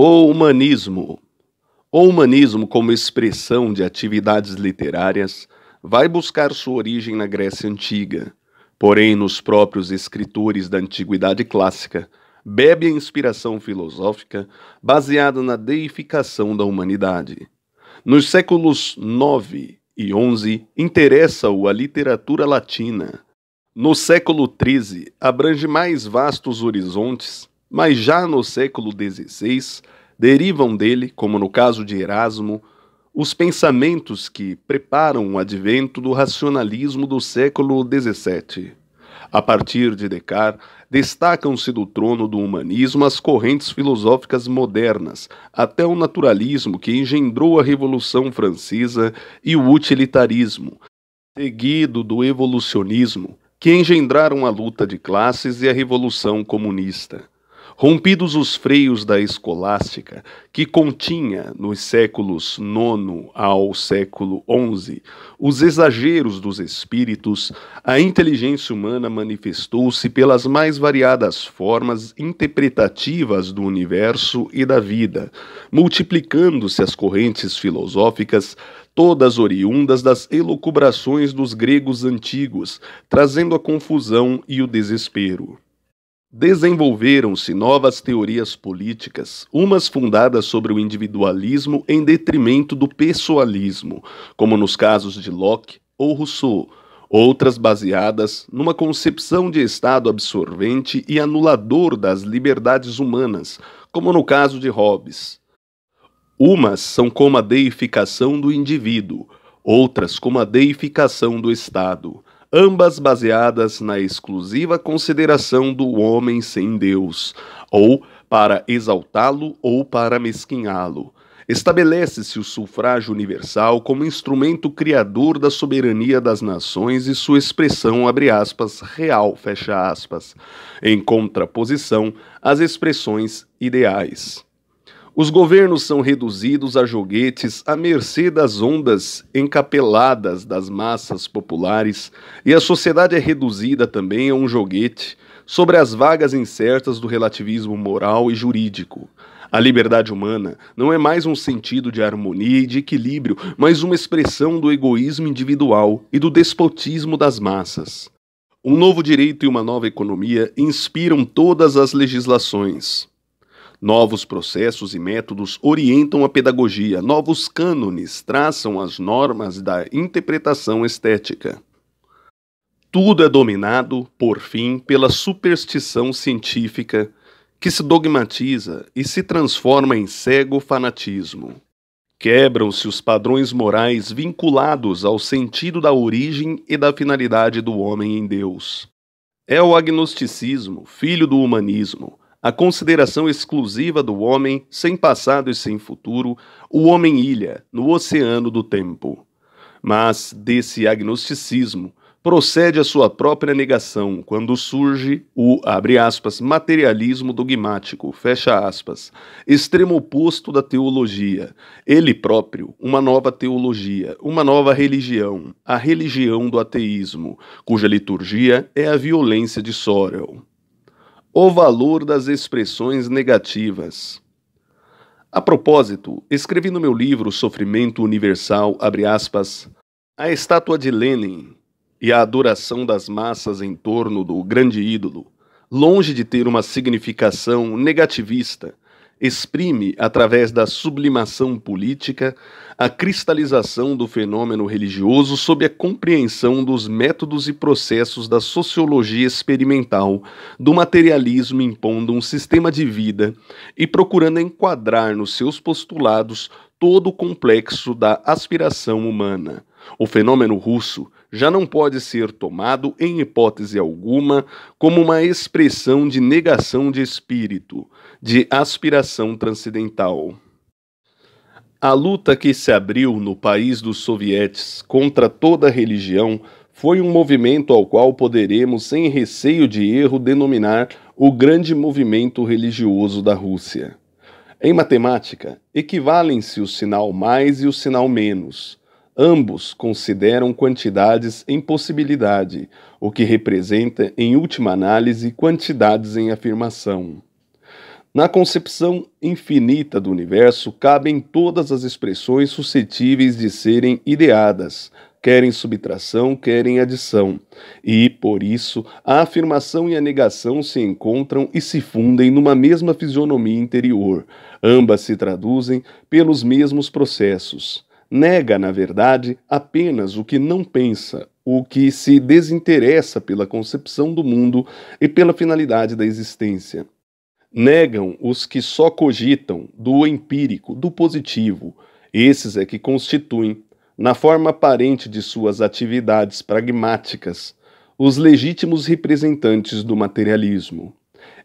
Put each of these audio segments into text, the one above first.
O humanismo. O humanismo, como expressão de atividades literárias, vai buscar sua origem na Grécia Antiga. Porém, nos próprios escritores da Antiguidade Clássica, bebe a inspiração filosófica baseada na deificação da humanidade. Nos séculos 9 e 11, interessa-o a literatura latina. No século 13, abrange mais vastos horizontes mas já no século XVI derivam dele, como no caso de Erasmo, os pensamentos que preparam o advento do racionalismo do século XVII. A partir de Descartes, destacam-se do trono do humanismo as correntes filosóficas modernas, até o naturalismo que engendrou a Revolução Francesa e o utilitarismo, seguido do evolucionismo, que engendraram a luta de classes e a Revolução Comunista. Rompidos os freios da escolástica, que continha, nos séculos IX ao século XI, os exageros dos espíritos, a inteligência humana manifestou-se pelas mais variadas formas interpretativas do universo e da vida, multiplicando-se as correntes filosóficas, todas oriundas das elucubrações dos gregos antigos, trazendo a confusão e o desespero. Desenvolveram-se novas teorias políticas, umas fundadas sobre o individualismo em detrimento do pessoalismo, como nos casos de Locke ou Rousseau, outras baseadas numa concepção de Estado absorvente e anulador das liberdades humanas, como no caso de Hobbes. Umas são como a deificação do indivíduo, outras como a deificação do Estado ambas baseadas na exclusiva consideração do homem sem Deus, ou para exaltá-lo ou para mesquinhá-lo. Estabelece-se o sufrágio universal como instrumento criador da soberania das nações e sua expressão, abre aspas, real, fecha aspas, em contraposição às expressões ideais. Os governos são reduzidos a joguetes à mercê das ondas encapeladas das massas populares e a sociedade é reduzida também a um joguete sobre as vagas incertas do relativismo moral e jurídico. A liberdade humana não é mais um sentido de harmonia e de equilíbrio, mas uma expressão do egoísmo individual e do despotismo das massas. Um novo direito e uma nova economia inspiram todas as legislações. Novos processos e métodos orientam a pedagogia, novos cânones traçam as normas da interpretação estética. Tudo é dominado, por fim, pela superstição científica que se dogmatiza e se transforma em cego fanatismo. Quebram-se os padrões morais vinculados ao sentido da origem e da finalidade do homem em Deus. É o agnosticismo, filho do humanismo, a consideração exclusiva do homem sem passado e sem futuro, o homem-ilha no oceano do tempo. Mas desse agnosticismo procede a sua própria negação quando surge o aspas, materialismo dogmático, aspas, extremo oposto da teologia, ele próprio, uma nova teologia, uma nova religião, a religião do ateísmo, cuja liturgia é a violência de Sorel. O valor das expressões negativas. A propósito, escrevi no meu livro Sofrimento Universal, aspas, a estátua de Lenin e a adoração das massas em torno do grande ídolo, longe de ter uma significação negativista, exprime, através da sublimação política, a cristalização do fenômeno religioso sob a compreensão dos métodos e processos da sociologia experimental, do materialismo impondo um sistema de vida e procurando enquadrar nos seus postulados todo o complexo da aspiração humana. O fenômeno russo já não pode ser tomado, em hipótese alguma, como uma expressão de negação de espírito, de aspiração transcendental. A luta que se abriu no país dos sovietes contra toda religião foi um movimento ao qual poderemos, sem receio de erro, denominar o grande movimento religioso da Rússia. Em matemática, equivalem-se o sinal mais e o sinal menos. Ambos consideram quantidades em possibilidade, o que representa, em última análise, quantidades em afirmação. Na concepção infinita do universo cabem todas as expressões suscetíveis de serem ideadas, querem subtração, querem adição. E, por isso, a afirmação e a negação se encontram e se fundem numa mesma fisionomia interior. Ambas se traduzem pelos mesmos processos nega, na verdade, apenas o que não pensa, o que se desinteressa pela concepção do mundo e pela finalidade da existência. Negam os que só cogitam do empírico, do positivo. Esses é que constituem, na forma aparente de suas atividades pragmáticas, os legítimos representantes do materialismo.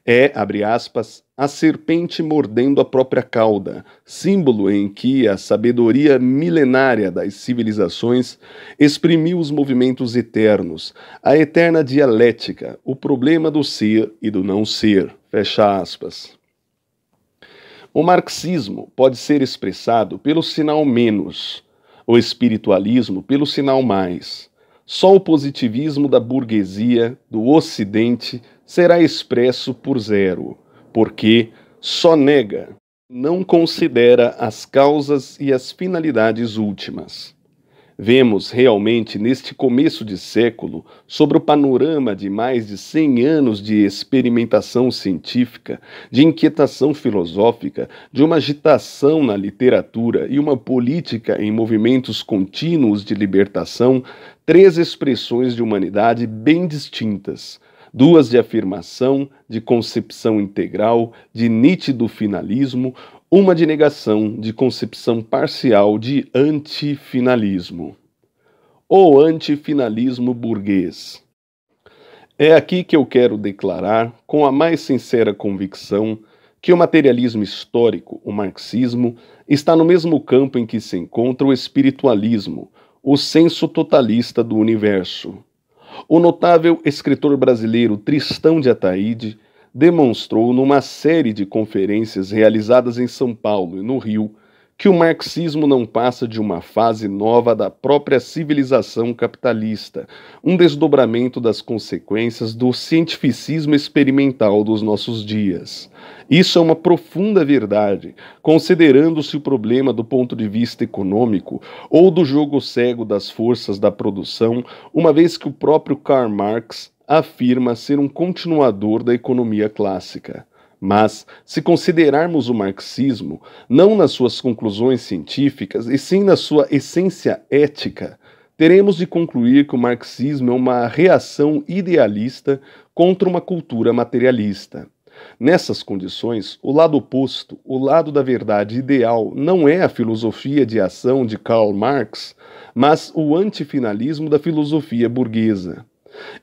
É, abre aspas, a serpente mordendo a própria cauda, símbolo em que a sabedoria milenária das civilizações exprimiu os movimentos eternos, a eterna dialética, o problema do ser e do não ser. Fecha aspas. O marxismo pode ser expressado pelo sinal menos, o espiritualismo pelo sinal mais. Só o positivismo da burguesia, do ocidente, será expresso por zero porque só nega, não considera as causas e as finalidades últimas. Vemos realmente neste começo de século, sobre o panorama de mais de 100 anos de experimentação científica, de inquietação filosófica, de uma agitação na literatura e uma política em movimentos contínuos de libertação, três expressões de humanidade bem distintas, duas de afirmação, de concepção integral, de nítido finalismo, uma de negação, de concepção parcial, de antifinalismo. Ou antifinalismo burguês. É aqui que eu quero declarar, com a mais sincera convicção, que o materialismo histórico, o marxismo, está no mesmo campo em que se encontra o espiritualismo, o senso totalista do universo. O notável escritor brasileiro Tristão de Ataíde demonstrou numa série de conferências realizadas em São Paulo e no Rio que o marxismo não passa de uma fase nova da própria civilização capitalista, um desdobramento das consequências do cientificismo experimental dos nossos dias. Isso é uma profunda verdade, considerando-se o problema do ponto de vista econômico ou do jogo cego das forças da produção, uma vez que o próprio Karl Marx afirma ser um continuador da economia clássica. Mas, se considerarmos o marxismo não nas suas conclusões científicas, e sim na sua essência ética, teremos de concluir que o marxismo é uma reação idealista contra uma cultura materialista. Nessas condições, o lado oposto, o lado da verdade ideal, não é a filosofia de ação de Karl Marx, mas o antifinalismo da filosofia burguesa.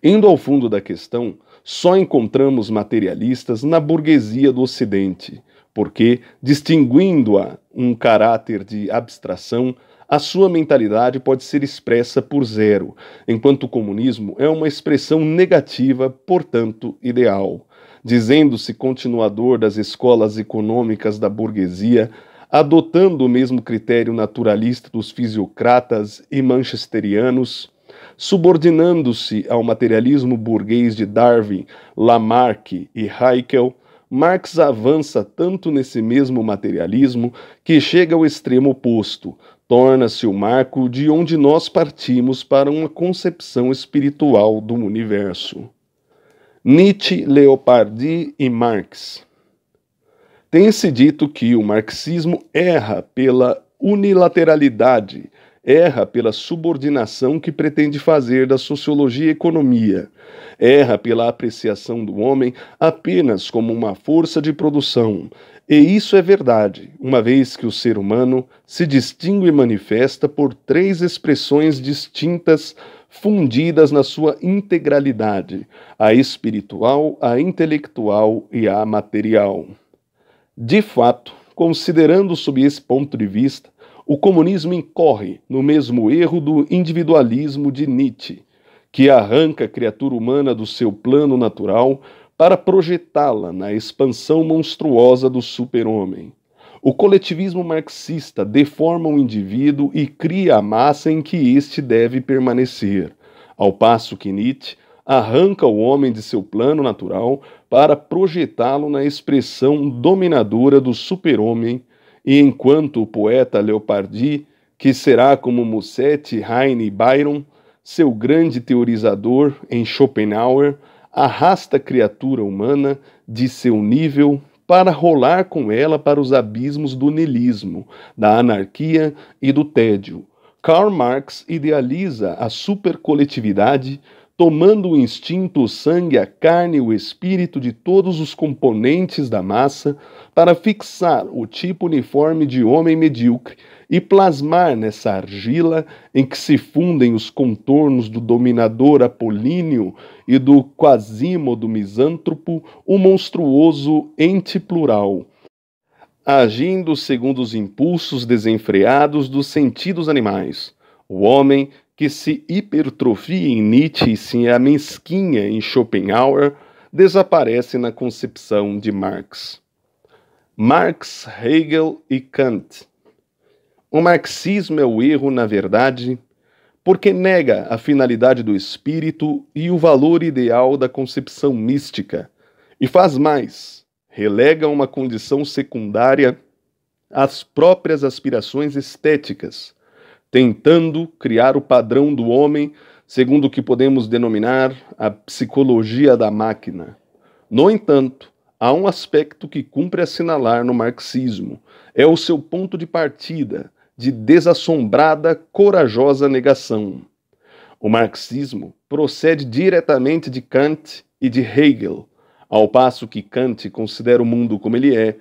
Indo ao fundo da questão, só encontramos materialistas na burguesia do Ocidente, porque, distinguindo-a um caráter de abstração, a sua mentalidade pode ser expressa por zero, enquanto o comunismo é uma expressão negativa, portanto, ideal. Dizendo-se continuador das escolas econômicas da burguesia, adotando o mesmo critério naturalista dos fisiocratas e manchesterianos, Subordinando-se ao materialismo burguês de Darwin, Lamarck e Haeckel, Marx avança tanto nesse mesmo materialismo que chega ao extremo oposto, torna-se o marco de onde nós partimos para uma concepção espiritual do universo. Nietzsche, Leopardi e Marx. Tem-se dito que o marxismo erra pela unilateralidade, erra pela subordinação que pretende fazer da sociologia e economia, erra pela apreciação do homem apenas como uma força de produção. E isso é verdade, uma vez que o ser humano se distingue e manifesta por três expressões distintas fundidas na sua integralidade: a espiritual, a intelectual e a material. De fato, considerando sob esse ponto de vista, o comunismo incorre no mesmo erro do individualismo de Nietzsche, que arranca a criatura humana do seu plano natural para projetá-la na expansão monstruosa do super-homem. O coletivismo marxista deforma o indivíduo e cria a massa em que este deve permanecer, ao passo que Nietzsche arranca o homem de seu plano natural para projetá-lo na expressão dominadora do super-homem e enquanto o poeta Leopardi, que será como Musset, Heine e Byron, seu grande teorizador em Schopenhauer, arrasta a criatura humana de seu nível para rolar com ela para os abismos do nilismo, da anarquia e do tédio. Karl Marx idealiza a supercoletividade, tomando o instinto, o sangue, a carne e o espírito de todos os componentes da massa para fixar o tipo uniforme de homem medíocre e plasmar nessa argila em que se fundem os contornos do dominador apolíneo e do quasímodo misântropo, o monstruoso ente plural, agindo segundo os impulsos desenfreados dos sentidos animais. O homem que se hipertrofia em Nietzsche e se amesquinha em Schopenhauer desaparece na concepção de Marx. Marx, Hegel e Kant. O marxismo é o erro, na verdade, porque nega a finalidade do espírito e o valor ideal da concepção mística, e faz mais, relega uma condição secundária às próprias aspirações estéticas, tentando criar o padrão do homem segundo o que podemos denominar a psicologia da máquina. No entanto, há um aspecto que cumpre assinalar no marxismo: é o seu ponto de partida, de desassombrada, corajosa negação. O marxismo procede diretamente de Kant e de Hegel, ao passo que Kant considera o mundo como ele é,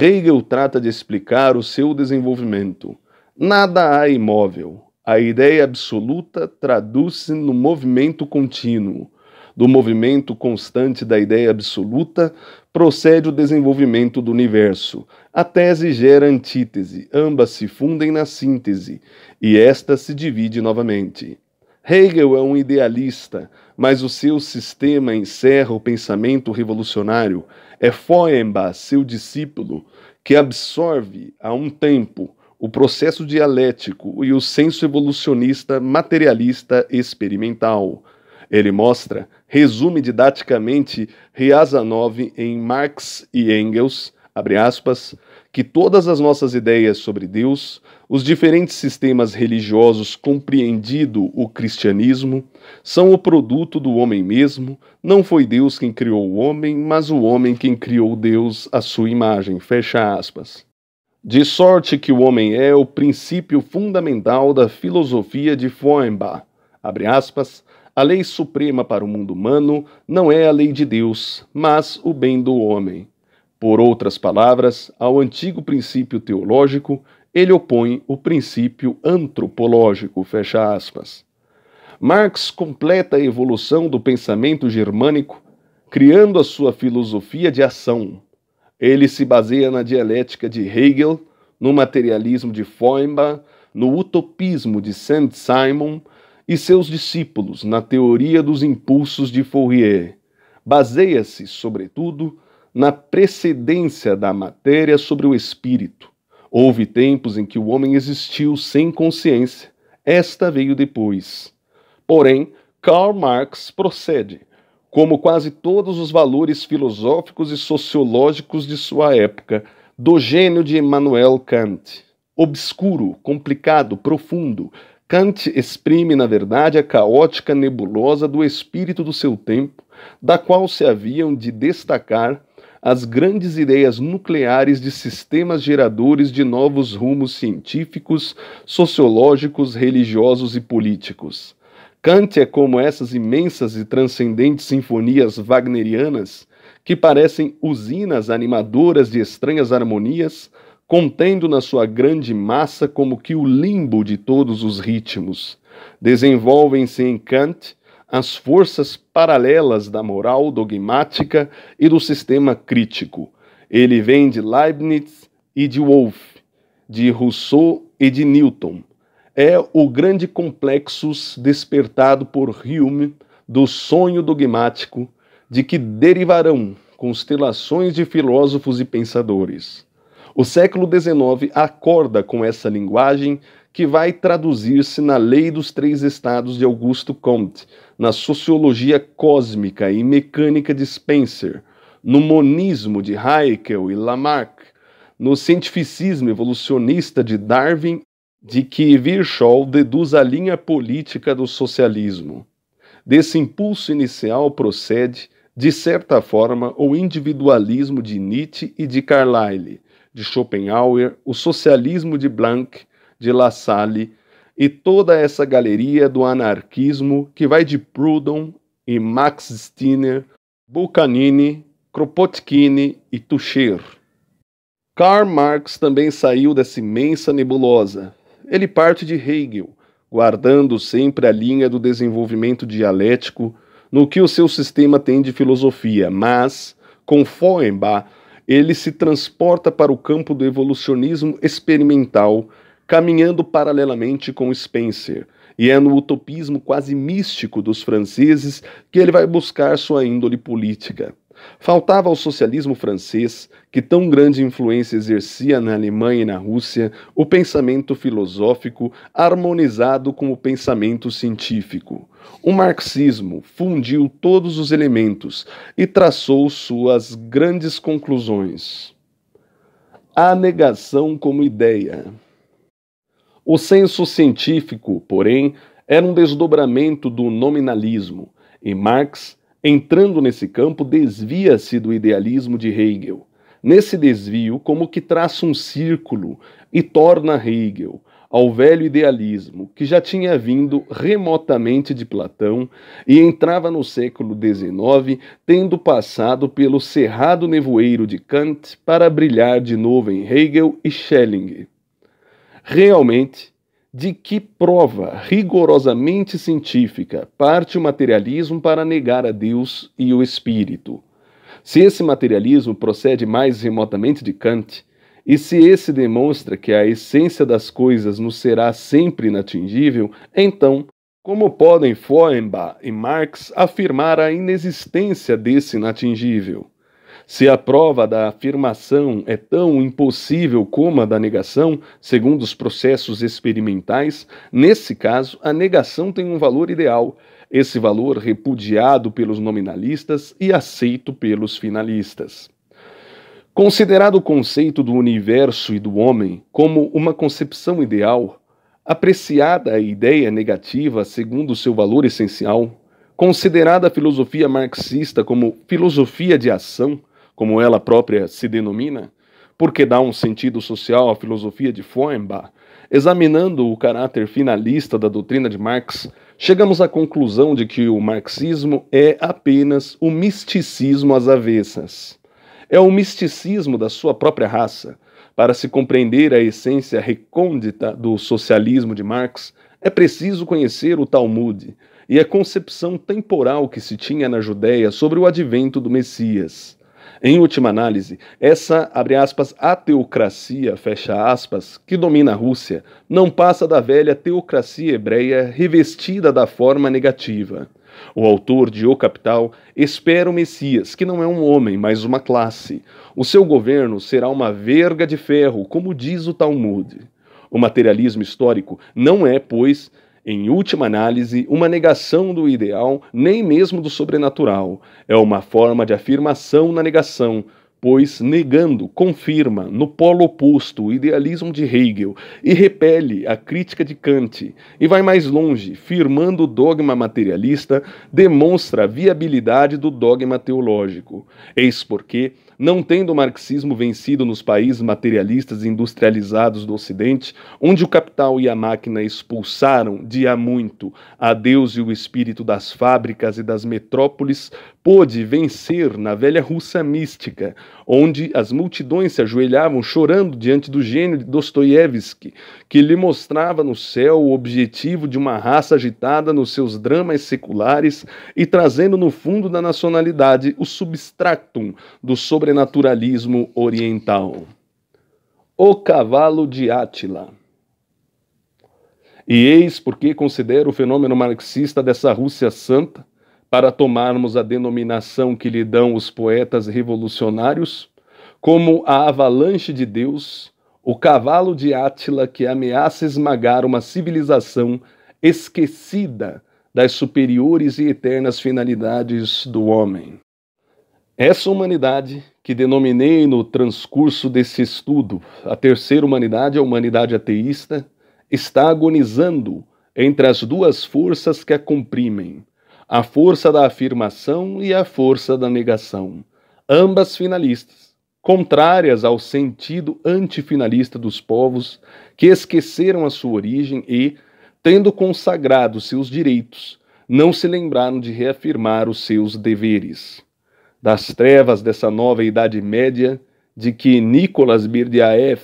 Hegel trata de explicar o seu desenvolvimento. Nada há imóvel. A ideia absoluta traduz-se no movimento contínuo, do movimento constante da ideia absoluta procede o desenvolvimento do universo. A tese gera antítese, ambas se fundem na síntese, e esta se divide novamente. Hegel é um idealista, mas o seu sistema encerra o pensamento revolucionário. É Feuerbach, seu discípulo, que absorve a um tempo o processo dialético e o senso evolucionista materialista experimental. Ele mostra resume didaticamente Riazanov em Marx e Engels, abre aspas, que todas as nossas ideias sobre Deus, os diferentes sistemas religiosos compreendido o cristianismo, são o produto do homem mesmo, não foi Deus quem criou o homem, mas o homem quem criou Deus à sua imagem, fecha aspas. De sorte que o homem é o princípio fundamental da filosofia de Feuerbach, abre aspas, a lei suprema para o mundo humano não é a lei de Deus, mas o bem do homem. Por outras palavras, ao antigo princípio teológico, ele opõe o princípio antropológico, fecha aspas. Marx completa a evolução do pensamento germânico, criando a sua filosofia de ação. Ele se baseia na dialética de Hegel, no materialismo de Feuerbach, no utopismo de Saint-Simon e seus discípulos na teoria dos impulsos de Fourier baseia-se, sobretudo, na precedência da matéria sobre o espírito. Houve tempos em que o homem existiu sem consciência, esta veio depois. Porém, Karl Marx procede, como quase todos os valores filosóficos e sociológicos de sua época, do gênio de Immanuel Kant. Obscuro, complicado, profundo, Kant exprime, na verdade, a caótica nebulosa do espírito do seu tempo, da qual se haviam de destacar as grandes ideias nucleares de sistemas geradores de novos rumos científicos, sociológicos, religiosos e políticos. Kant é como essas imensas e transcendentes sinfonias wagnerianas que parecem usinas animadoras de estranhas harmonias, contendo na sua grande massa como que o limbo de todos os ritmos. Desenvolvem-se em Kant as forças paralelas da moral dogmática e do sistema crítico. Ele vem de Leibniz e de Wolff, de Rousseau e de Newton. É o grande complexo despertado por Hume do sonho dogmático de que derivarão constelações de filósofos e pensadores. O século XIX acorda com essa linguagem que vai traduzir-se na Lei dos Três Estados de Augusto Comte, na Sociologia Cósmica e Mecânica de Spencer, no monismo de Haeckel e Lamarck, no cientificismo evolucionista de Darwin, de que Virchow deduz a linha política do socialismo. Desse impulso inicial procede, de certa forma, o individualismo de Nietzsche e de Carlyle, de Schopenhauer, o socialismo de Blanc, de Lassalle e toda essa galeria do anarquismo que vai de Proudhon e Max Stirner, Bucanini, Kropotkin e Tucher. Karl Marx também saiu dessa imensa nebulosa. Ele parte de Hegel, guardando sempre a linha do desenvolvimento dialético no que o seu sistema tem de filosofia, mas, com Feuerbach, ele se transporta para o campo do evolucionismo experimental, caminhando paralelamente com Spencer. E é no utopismo quase místico dos franceses que ele vai buscar sua índole política. Faltava ao socialismo francês, que tão grande influência exercia na Alemanha e na Rússia, o pensamento filosófico harmonizado com o pensamento científico. O marxismo fundiu todos os elementos e traçou suas grandes conclusões. A negação como ideia. O senso científico, porém, era um desdobramento do nominalismo, e Marx Entrando nesse campo, desvia-se do idealismo de Hegel. Nesse desvio, como que traça um círculo e torna Hegel ao velho idealismo, que já tinha vindo remotamente de Platão e entrava no século XIX, tendo passado pelo cerrado nevoeiro de Kant para brilhar de novo em Hegel e Schelling. Realmente, de que prova rigorosamente científica parte o materialismo para negar a Deus e o Espírito? Se esse materialismo procede mais remotamente de Kant, e se esse demonstra que a essência das coisas nos será sempre inatingível, então, como podem Feuerbach e Marx afirmar a inexistência desse inatingível? Se a prova da afirmação é tão impossível como a da negação, segundo os processos experimentais, nesse caso, a negação tem um valor ideal, esse valor repudiado pelos nominalistas e aceito pelos finalistas. Considerado o conceito do universo e do homem como uma concepção ideal, apreciada a ideia negativa segundo seu valor essencial, considerada a filosofia marxista como filosofia de ação, como ela própria se denomina, porque dá um sentido social à filosofia de Feuerbach, examinando o caráter finalista da doutrina de Marx, chegamos à conclusão de que o marxismo é apenas o misticismo às avessas. É o misticismo da sua própria raça. Para se compreender a essência recôndita do socialismo de Marx, é preciso conhecer o Talmud e a concepção temporal que se tinha na Judéia sobre o advento do Messias. Em última análise, essa, abre aspas, ateocracia, fecha aspas, que domina a Rússia, não passa da velha teocracia hebreia revestida da forma negativa. O autor de O Capital espera o Messias, que não é um homem, mas uma classe. O seu governo será uma verga de ferro, como diz o Talmud. O materialismo histórico não é, pois, em última análise, uma negação do ideal, nem mesmo do sobrenatural. É uma forma de afirmação na negação, pois, negando, confirma, no polo oposto, o idealismo de Hegel e repele a crítica de Kant, e vai mais longe, firmando o dogma materialista, demonstra a viabilidade do dogma teológico. Eis porque, não tendo o marxismo vencido nos países materialistas e industrializados do Ocidente, onde o capital e a máquina expulsaram de há muito a Deus e o espírito das fábricas e das metrópoles, pôde vencer na velha Rússia mística onde as multidões se ajoelhavam chorando diante do gênio de Dostoiévski, que lhe mostrava no céu o objetivo de uma raça agitada nos seus dramas seculares e trazendo no fundo da nacionalidade o substratum do sobrenaturalismo oriental. O cavalo de Átila. E eis porque considero o fenômeno marxista dessa Rússia santa para tomarmos a denominação que lhe dão os poetas revolucionários, como a avalanche de Deus, o cavalo de Átila que ameaça esmagar uma civilização esquecida das superiores e eternas finalidades do homem. Essa humanidade, que denominei no transcurso desse estudo a terceira humanidade, a humanidade ateísta, está agonizando entre as duas forças que a comprimem, a força da afirmação e a força da negação, ambas finalistas, contrárias ao sentido antifinalista dos povos que esqueceram a sua origem e, tendo consagrado seus direitos, não se lembraram de reafirmar os seus deveres. Das trevas dessa nova Idade Média, de que Nicolas Berdyaev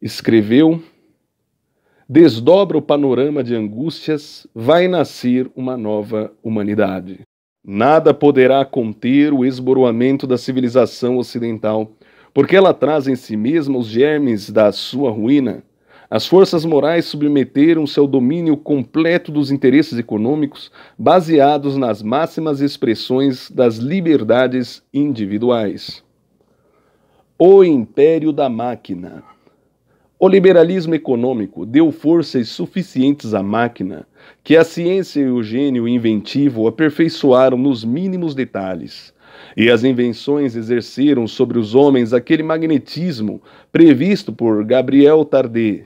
escreveu, desdobra o panorama de angústias, vai nascer uma nova humanidade. Nada poderá conter o esboroamento da civilização ocidental, porque ela traz em si mesma os germes da sua ruína. As forças morais submeteram-se ao domínio completo dos interesses econômicos, baseados nas máximas expressões das liberdades individuais. O Império da Máquina o liberalismo econômico deu forças suficientes à máquina, que a ciência e o gênio inventivo aperfeiçoaram nos mínimos detalhes. E as invenções exerceram sobre os homens aquele magnetismo previsto por Gabriel Tarde.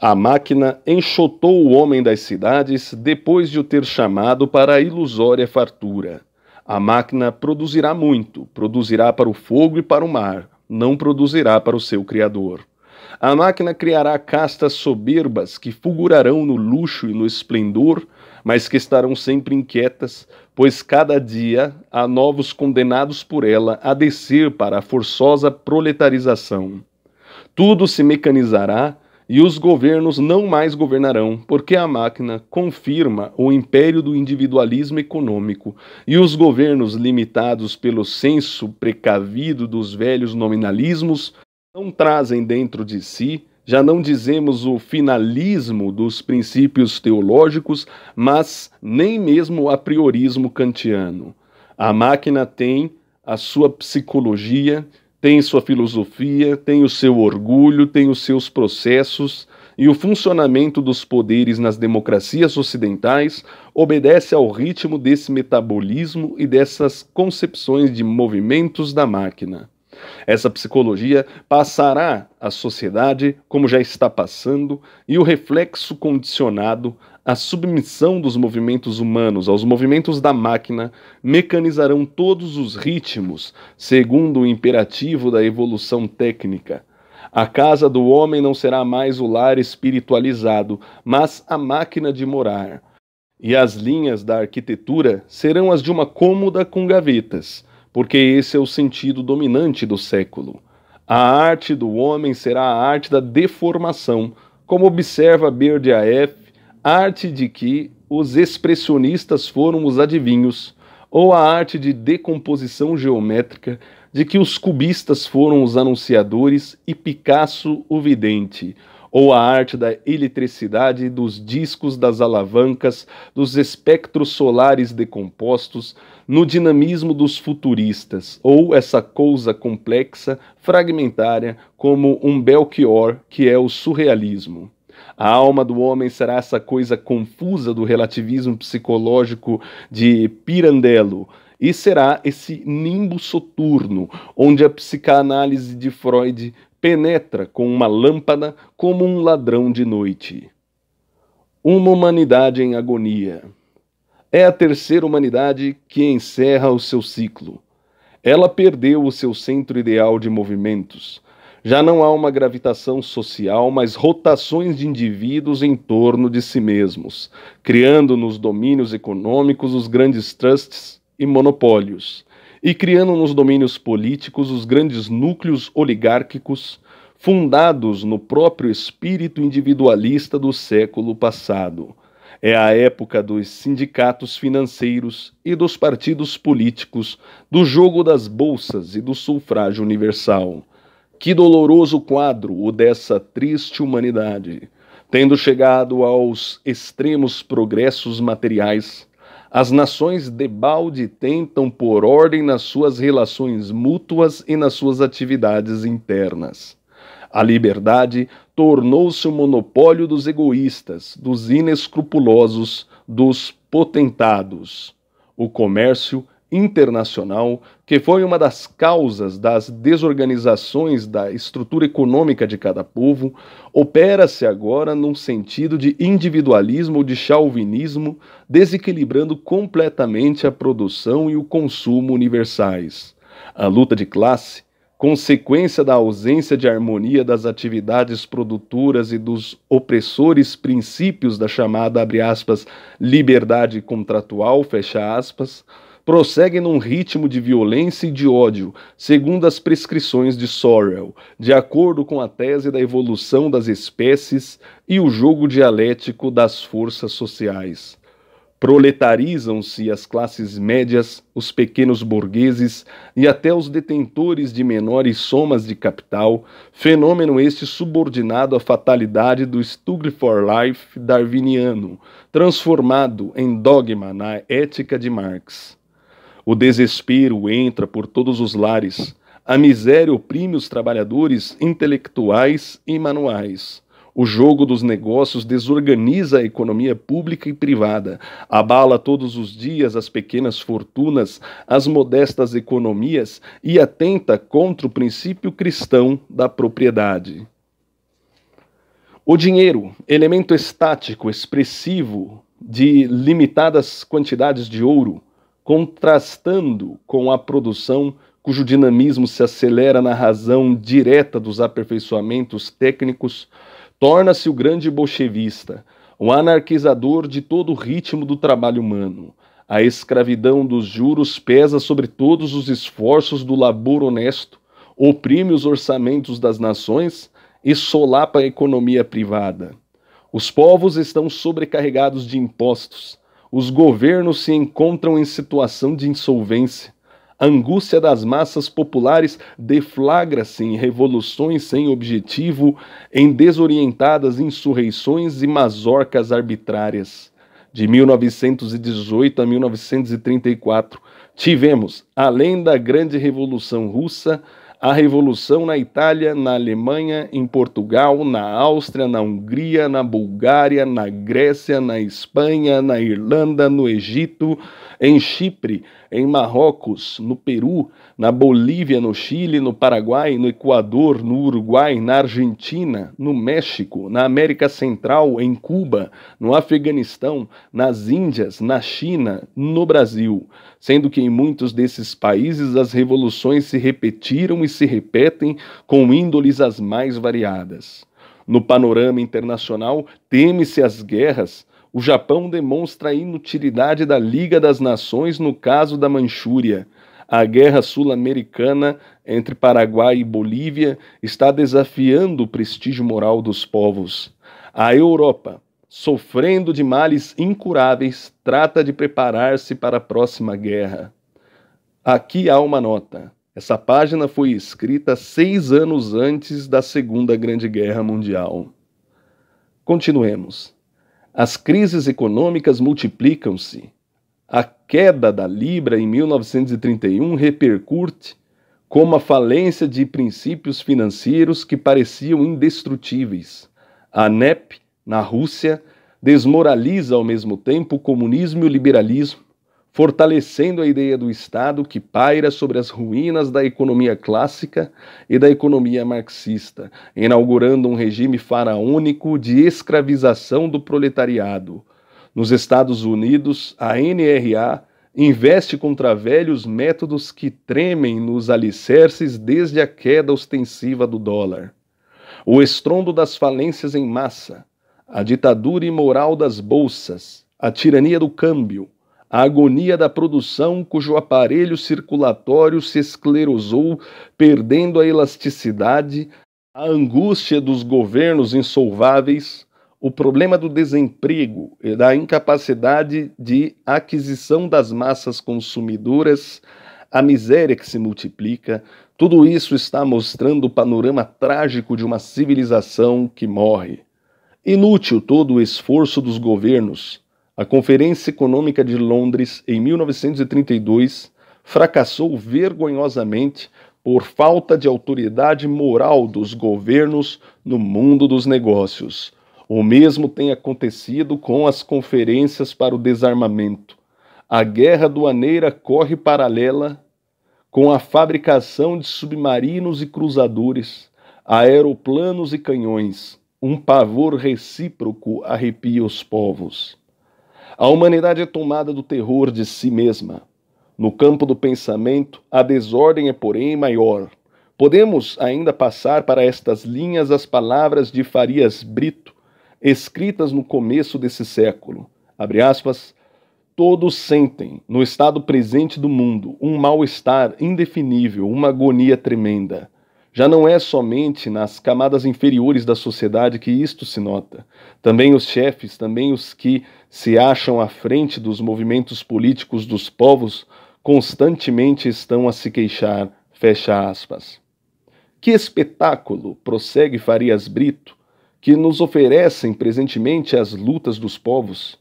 A máquina enxotou o homem das cidades depois de o ter chamado para a ilusória fartura. A máquina produzirá muito, produzirá para o fogo e para o mar, não produzirá para o seu Criador. A máquina criará castas soberbas que fulgurarão no luxo e no esplendor, mas que estarão sempre inquietas, pois cada dia há novos condenados por ela a descer para a forçosa proletarização. Tudo se mecanizará e os governos não mais governarão, porque a máquina confirma o império do individualismo econômico e os governos, limitados pelo senso precavido dos velhos nominalismos, não trazem dentro de si, já não dizemos o finalismo dos princípios teológicos, mas nem mesmo o apriorismo kantiano. A máquina tem a sua psicologia, tem sua filosofia, tem o seu orgulho, tem os seus processos, e o funcionamento dos poderes nas democracias ocidentais obedece ao ritmo desse metabolismo e dessas concepções de movimentos da máquina. Essa psicologia passará à sociedade, como já está passando, e o reflexo condicionado à submissão dos movimentos humanos aos movimentos da máquina mecanizarão todos os ritmos, segundo o imperativo da evolução técnica. A casa do homem não será mais o lar espiritualizado, mas a máquina de morar. E as linhas da arquitetura serão as de uma cômoda com gavetas, porque esse é o sentido dominante do século. A arte do homem será a arte da deformação, como observa F., arte de que os expressionistas foram os adivinhos, ou a arte de decomposição geométrica, de que os cubistas foram os anunciadores e Picasso o vidente, ou a arte da eletricidade dos discos das alavancas, dos espectros solares decompostos, no dinamismo dos futuristas, ou essa coisa complexa, fragmentária, como um Belchior, que é o surrealismo. A alma do homem será essa coisa confusa do relativismo psicológico de Pirandello, e será esse nimbo soturno, onde a psicanálise de Freud penetra com uma lâmpada como um ladrão de noite. Uma humanidade em agonia é a terceira humanidade que encerra o seu ciclo. Ela perdeu o seu centro ideal de movimentos. Já não há uma gravitação social, mas rotações de indivíduos em torno de si mesmos, criando nos domínios econômicos os grandes trusts e monopólios, e criando nos domínios políticos os grandes núcleos oligárquicos, fundados no próprio espírito individualista do século passado. É a época dos sindicatos financeiros e dos partidos políticos, do jogo das bolsas e do sufrágio universal. Que doloroso quadro o dessa triste humanidade! Tendo chegado aos extremos progressos materiais, as nações debalde tentam pôr ordem nas suas relações mútuas e nas suas atividades internas. A liberdade tornou-se o monopólio dos egoístas, dos inescrupulosos, dos potentados. O comércio internacional, que foi uma das causas das desorganizações da estrutura econômica de cada povo, opera-se agora num sentido de individualismo ou de chauvinismo, desequilibrando completamente a produção e o consumo universais. A luta de classe consequência da ausência de harmonia das atividades produtoras e dos opressores princípios da chamada, abre aspas, liberdade contratual, fecha aspas, prossegue num ritmo de violência e de ódio, segundo as prescrições de Sorrell, de acordo com a tese da evolução das espécies e o jogo dialético das forças sociais. Proletarizam-se as classes médias, os pequenos burgueses e até os detentores de menores somas de capital, fenômeno este subordinado à fatalidade do Stugli for Life darwiniano, transformado em dogma na ética de Marx. O desespero entra por todos os lares, a miséria oprime os trabalhadores intelectuais e manuais. O jogo dos negócios desorganiza a economia pública e privada, abala todos os dias as pequenas fortunas, as modestas economias e atenta contra o princípio cristão da propriedade. O dinheiro, elemento estático, expressivo, de limitadas quantidades de ouro, contrastando com a produção cujo dinamismo se acelera na razão direta dos aperfeiçoamentos técnicos, Torna-se o grande bolchevista, o anarquizador de todo o ritmo do trabalho humano. A escravidão dos juros pesa sobre todos os esforços do labor honesto, oprime os orçamentos das nações e solapa a economia privada. Os povos estão sobrecarregados de impostos. Os governos se encontram em situação de insolvência. A angústia das massas populares deflagra-se em revoluções sem objetivo, em desorientadas insurreições e mazorcas arbitrárias. De 1918 a 1934, tivemos, além da Grande Revolução Russa, a revolução na Itália, na Alemanha, em Portugal, na Áustria, na Hungria, na Bulgária, na Grécia, na Espanha, na Irlanda, no Egito, em Chipre, em Marrocos, no Peru, na Bolívia, no Chile, no Paraguai, no Equador, no Uruguai, na Argentina, no México, na América Central, em Cuba, no Afeganistão, nas Índias, na China, no Brasil. Sendo que em muitos desses países as revoluções se repetiram e se repetem com índoles as mais variadas. No panorama internacional, teme-se as guerras o Japão demonstra a inutilidade da Liga das Nações no caso da Manchúria. A guerra sul-americana entre Paraguai e Bolívia está desafiando o prestígio moral dos povos. A Europa, sofrendo de males incuráveis, trata de preparar-se para a próxima guerra. Aqui há uma nota. Essa página foi escrita seis anos antes da Segunda Grande Guerra Mundial. Continuemos. As crises econômicas multiplicam-se. A queda da Libra em 1931 repercute como a falência de princípios financeiros que pareciam indestrutíveis. A NEP, na Rússia, desmoraliza ao mesmo tempo o comunismo e o liberalismo, fortalecendo a ideia do Estado que paira sobre as ruínas da economia clássica e da economia marxista, inaugurando um regime faraônico de escravização do proletariado. Nos Estados Unidos, a NRA investe contra velhos métodos que tremem nos alicerces desde a queda ostensiva do dólar. O estrondo das falências em massa, a ditadura imoral das bolsas, a tirania do câmbio, a agonia da produção cujo aparelho circulatório se esclerosou, perdendo a elasticidade, a angústia dos governos insolváveis, o problema do desemprego e da incapacidade de aquisição das massas consumidoras, a miséria que se multiplica, tudo isso está mostrando o panorama trágico de uma civilização que morre. Inútil todo o esforço dos governos, a Conferência Econômica de Londres, em 1932, fracassou vergonhosamente por falta de autoridade moral dos governos no mundo dos negócios. O mesmo tem acontecido com as conferências para o desarmamento. A guerra doaneira corre paralela com a fabricação de submarinos e cruzadores, aeroplanos e canhões. Um pavor recíproco arrepia os povos. A humanidade é tomada do terror de si mesma. No campo do pensamento, a desordem é, porém, maior. Podemos ainda passar para estas linhas as palavras de Farias Brito, escritas no começo desse século. Abre aspas. Todos sentem, no estado presente do mundo, um mal-estar indefinível, uma agonia tremenda. Já não é somente nas camadas inferiores da sociedade que isto se nota. Também os chefes, também os que se acham à frente dos movimentos políticos dos povos, constantemente estão a se queixar. Fecha aspas. Que espetáculo, prossegue Farias Brito, que nos oferecem presentemente as lutas dos povos.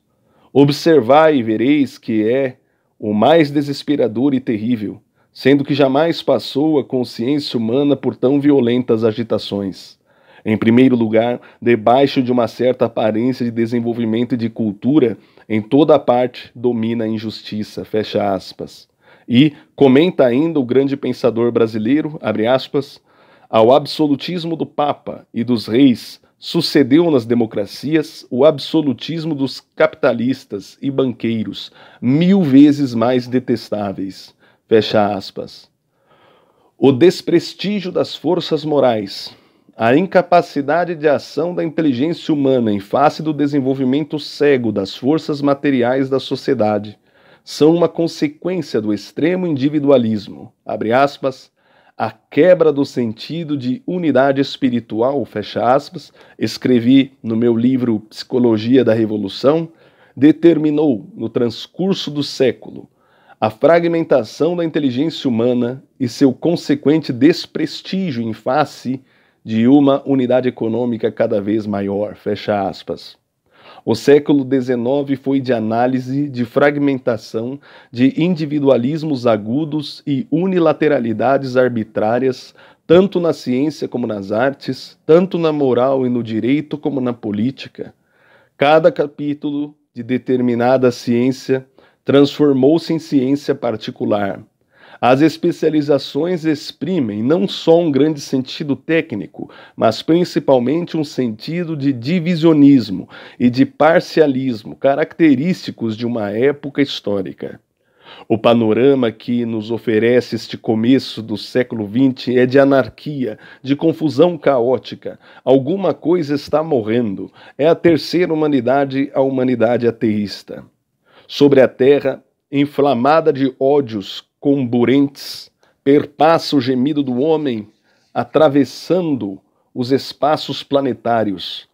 Observai e vereis que é o mais desesperador e terrível sendo que jamais passou a consciência humana por tão violentas agitações. Em primeiro lugar, debaixo de uma certa aparência de desenvolvimento e de cultura, em toda a parte domina a injustiça, fecha aspas. E comenta ainda o grande pensador brasileiro, abre aspas, ao absolutismo do Papa e dos reis sucedeu nas democracias o absolutismo dos capitalistas e banqueiros, mil vezes mais detestáveis. Fecha aspas. O desprestígio das forças morais, a incapacidade de ação da inteligência humana em face do desenvolvimento cego das forças materiais da sociedade são uma consequência do extremo individualismo. Abre aspas. A quebra do sentido de unidade espiritual, fecha aspas, escrevi no meu livro Psicologia da Revolução, determinou, no transcurso do século, a fragmentação da inteligência humana e seu consequente desprestígio em face de uma unidade econômica cada vez maior. Fecha aspas. O século XIX foi de análise, de fragmentação, de individualismos agudos e unilateralidades arbitrárias, tanto na ciência como nas artes, tanto na moral e no direito como na política. Cada capítulo de determinada ciência transformou-se em ciência particular. As especializações exprimem não só um grande sentido técnico, mas principalmente um sentido de divisionismo e de parcialismo característicos de uma época histórica. O panorama que nos oferece este começo do século XX é de anarquia, de confusão caótica. Alguma coisa está morrendo. É a terceira humanidade, a humanidade ateísta sobre a terra, inflamada de ódios comburentes, perpassa o gemido do homem, atravessando os espaços planetários.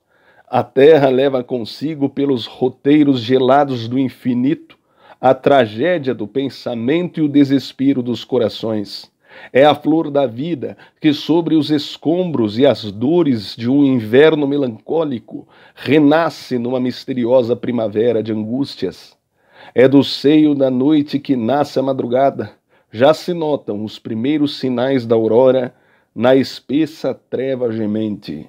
A terra leva consigo, pelos roteiros gelados do infinito, a tragédia do pensamento e o desespero dos corações. É a flor da vida que, sobre os escombros e as dores de um inverno melancólico, renasce numa misteriosa primavera de angústias. É do seio da noite que nasce a madrugada. Já se notam os primeiros sinais da aurora na espessa treva gemente.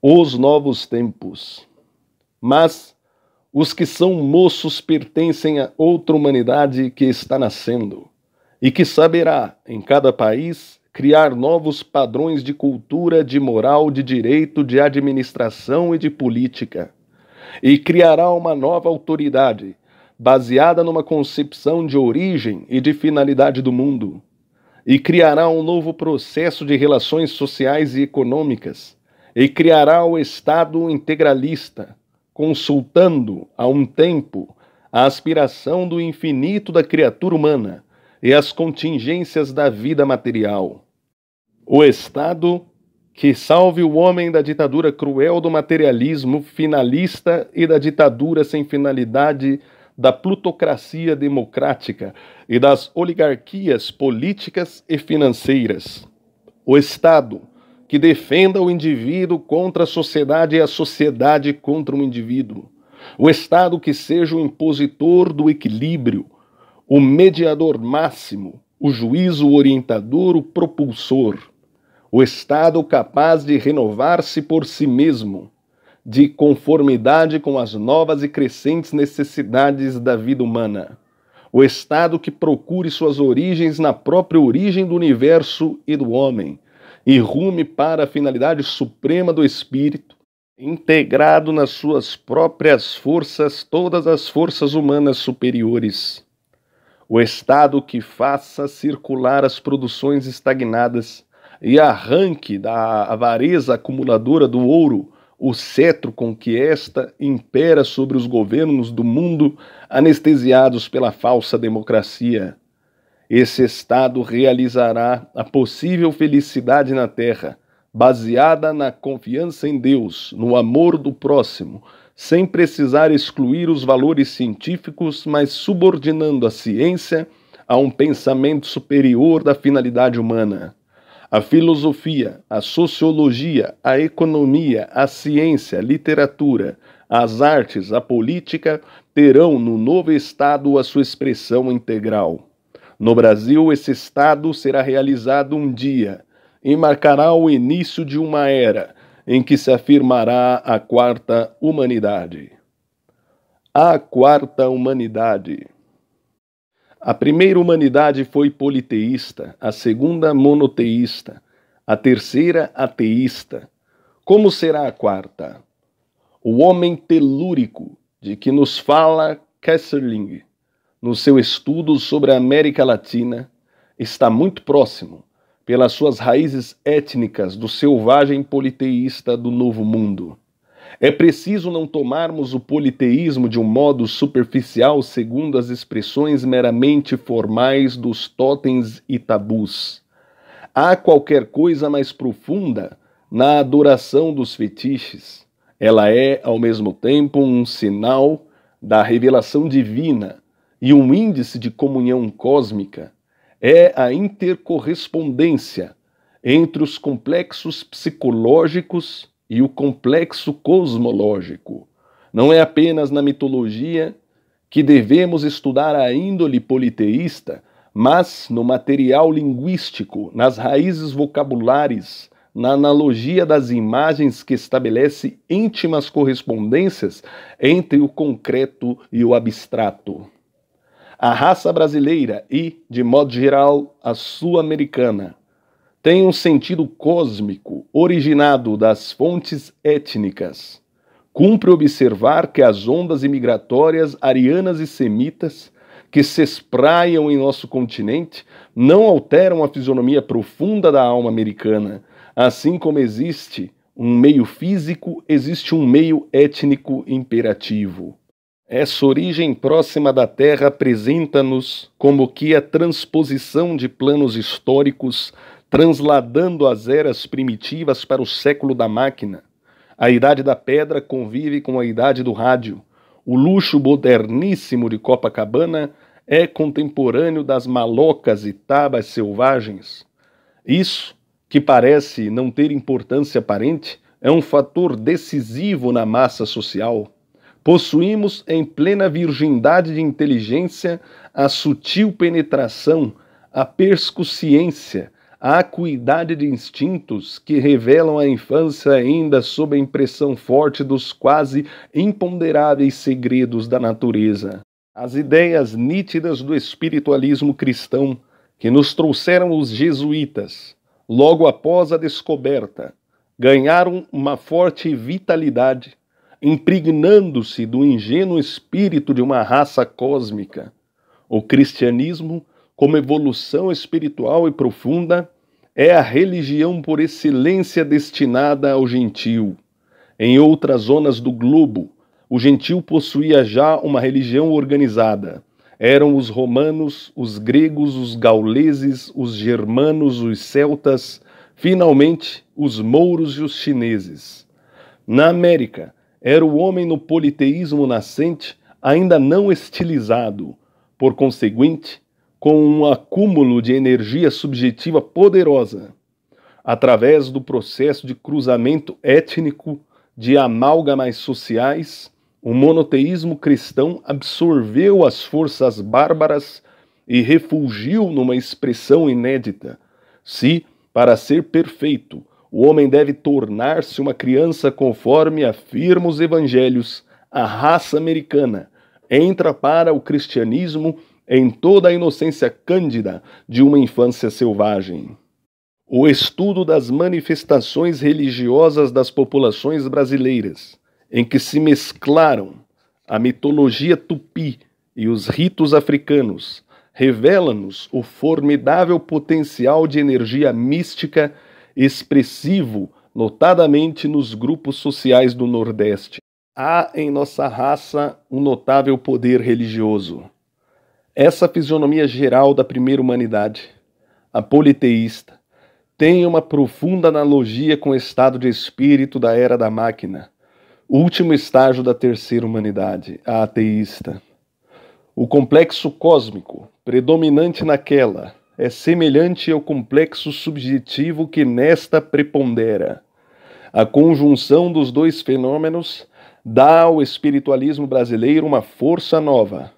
Os novos tempos. Mas os que são moços pertencem a outra humanidade que está nascendo e que saberá, em cada país, criar novos padrões de cultura, de moral, de direito, de administração e de política. E criará uma nova autoridade, baseada numa concepção de origem e de finalidade do mundo, e criará um novo processo de relações sociais e econômicas, e criará o Estado integralista, consultando, a um tempo, a aspiração do infinito da criatura humana e as contingências da vida material. O Estado que salve o homem da ditadura cruel do materialismo finalista e da ditadura sem finalidade da plutocracia democrática e das oligarquias políticas e financeiras. O Estado, que defenda o indivíduo contra a sociedade e a sociedade contra o indivíduo. O Estado que seja o impositor do equilíbrio, o mediador máximo, o juízo orientador, o propulsor. O Estado capaz de renovar-se por si mesmo de conformidade com as novas e crescentes necessidades da vida humana. O Estado que procure suas origens na própria origem do universo e do homem, e rume para a finalidade suprema do Espírito, integrado nas suas próprias forças todas as forças humanas superiores. O Estado que faça circular as produções estagnadas e arranque da avareza acumuladora do ouro o cetro com que esta impera sobre os governos do mundo anestesiados pela falsa democracia. Esse Estado realizará a possível felicidade na Terra, baseada na confiança em Deus, no amor do próximo, sem precisar excluir os valores científicos, mas subordinando a ciência a um pensamento superior da finalidade humana. A filosofia, a sociologia, a economia, a ciência, a literatura, as artes, a política terão no novo Estado a sua expressão integral. No Brasil, esse Estado será realizado um dia e marcará o início de uma era em que se afirmará a quarta humanidade. A quarta humanidade. A primeira humanidade foi politeísta, a segunda monoteísta, a terceira ateísta. Como será a quarta? O homem telúrico, de que nos fala Kesserling, no seu estudo sobre a América Latina, está muito próximo, pelas suas raízes étnicas, do selvagem politeísta do Novo Mundo. É preciso não tomarmos o politeísmo de um modo superficial segundo as expressões meramente formais dos totens e tabus. Há qualquer coisa mais profunda na adoração dos fetiches. Ela é, ao mesmo tempo, um sinal da revelação divina e um índice de comunhão cósmica. É a intercorrespondência entre os complexos psicológicos e o complexo cosmológico. Não é apenas na mitologia que devemos estudar a índole politeísta, mas no material linguístico, nas raízes vocabulares, na analogia das imagens que estabelece íntimas correspondências entre o concreto e o abstrato. A raça brasileira e, de modo geral, a sul-americana tem um sentido cósmico originado das fontes étnicas. Cumpre observar que as ondas imigratórias arianas e semitas que se espraiam em nosso continente não alteram a fisionomia profunda da alma americana. Assim como existe um meio físico, existe um meio étnico imperativo. Essa origem próxima da Terra apresenta-nos como que a transposição de planos históricos transladando as eras primitivas para o século da máquina. A idade da pedra convive com a idade do rádio. O luxo moderníssimo de Copacabana é contemporâneo das malocas e tabas selvagens. Isso, que parece não ter importância aparente, é um fator decisivo na massa social. Possuímos em plena virgindade de inteligência a sutil penetração, a perscuciência, a acuidade de instintos que revelam a infância ainda sob a impressão forte dos quase imponderáveis segredos da natureza. As ideias nítidas do espiritualismo cristão que nos trouxeram os jesuítas, logo após a descoberta, ganharam uma forte vitalidade, impregnando-se do ingênuo espírito de uma raça cósmica. O cristianismo como evolução espiritual e profunda, é a religião por excelência destinada ao gentil. Em outras zonas do globo, o gentil possuía já uma religião organizada. Eram os romanos, os gregos, os gauleses, os germanos, os celtas, finalmente os mouros e os chineses. Na América, era o homem no politeísmo nascente, ainda não estilizado. Por conseguinte, com um acúmulo de energia subjetiva poderosa, através do processo de cruzamento étnico de amálgamas sociais, o monoteísmo cristão absorveu as forças bárbaras e refulgiu numa expressão inédita. Se, para ser perfeito, o homem deve tornar-se uma criança conforme afirma os evangelhos, a raça americana entra para o cristianismo em toda a inocência cândida de uma infância selvagem. O estudo das manifestações religiosas das populações brasileiras, em que se mesclaram a mitologia tupi e os ritos africanos, revela-nos o formidável potencial de energia mística expressivo, notadamente nos grupos sociais do Nordeste. Há em nossa raça um notável poder religioso essa fisionomia geral da primeira humanidade, a politeísta, tem uma profunda analogia com o estado de espírito da era da máquina, último estágio da terceira humanidade, a ateísta. O complexo cósmico, predominante naquela, é semelhante ao complexo subjetivo que nesta prepondera. A conjunção dos dois fenômenos dá ao espiritualismo brasileiro uma força nova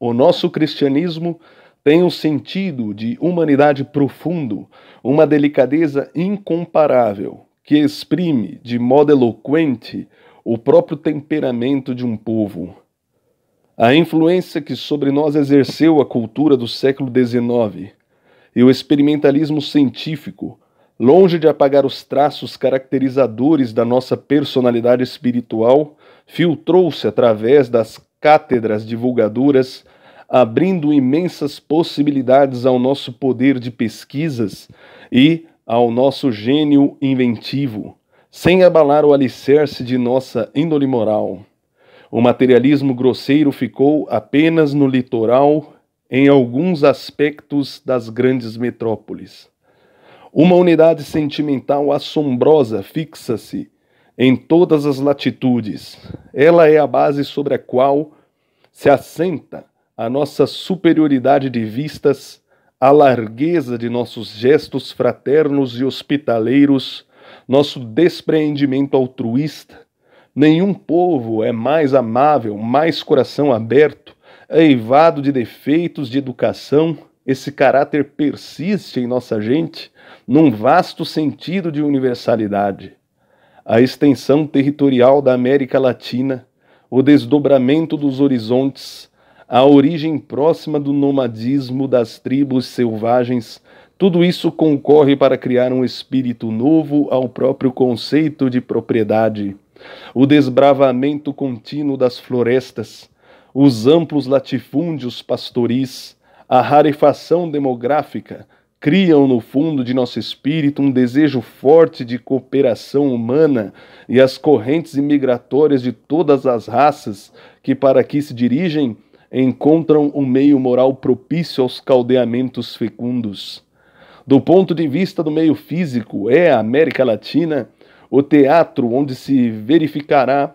o nosso cristianismo tem um sentido de humanidade profundo, uma delicadeza incomparável, que exprime de modo eloquente o próprio temperamento de um povo. A influência que sobre nós exerceu a cultura do século XIX e o experimentalismo científico, longe de apagar os traços caracterizadores da nossa personalidade espiritual, filtrou-se através das cátedras divulgadoras, abrindo imensas possibilidades ao nosso poder de pesquisas e ao nosso gênio inventivo, sem abalar o alicerce de nossa índole moral. O materialismo grosseiro ficou apenas no litoral, em alguns aspectos das grandes metrópoles. Uma unidade sentimental assombrosa fixa-se em todas as latitudes. Ela é a base sobre a qual se assenta a nossa superioridade de vistas, a largueza de nossos gestos fraternos e hospitaleiros, nosso despreendimento altruísta. Nenhum povo é mais amável, mais coração aberto, eivado de defeitos de educação. Esse caráter persiste em nossa gente num vasto sentido de universalidade a extensão territorial da América Latina, o desdobramento dos horizontes, a origem próxima do nomadismo das tribos selvagens, tudo isso concorre para criar um espírito novo ao próprio conceito de propriedade. O desbravamento contínuo das florestas, os amplos latifúndios pastoris, a rarefação demográfica, criam no fundo de nosso espírito um desejo forte de cooperação humana e as correntes imigratórias de todas as raças que para aqui se dirigem encontram um meio moral propício aos caldeamentos fecundos. Do ponto de vista do meio físico, é a América Latina o teatro onde se verificará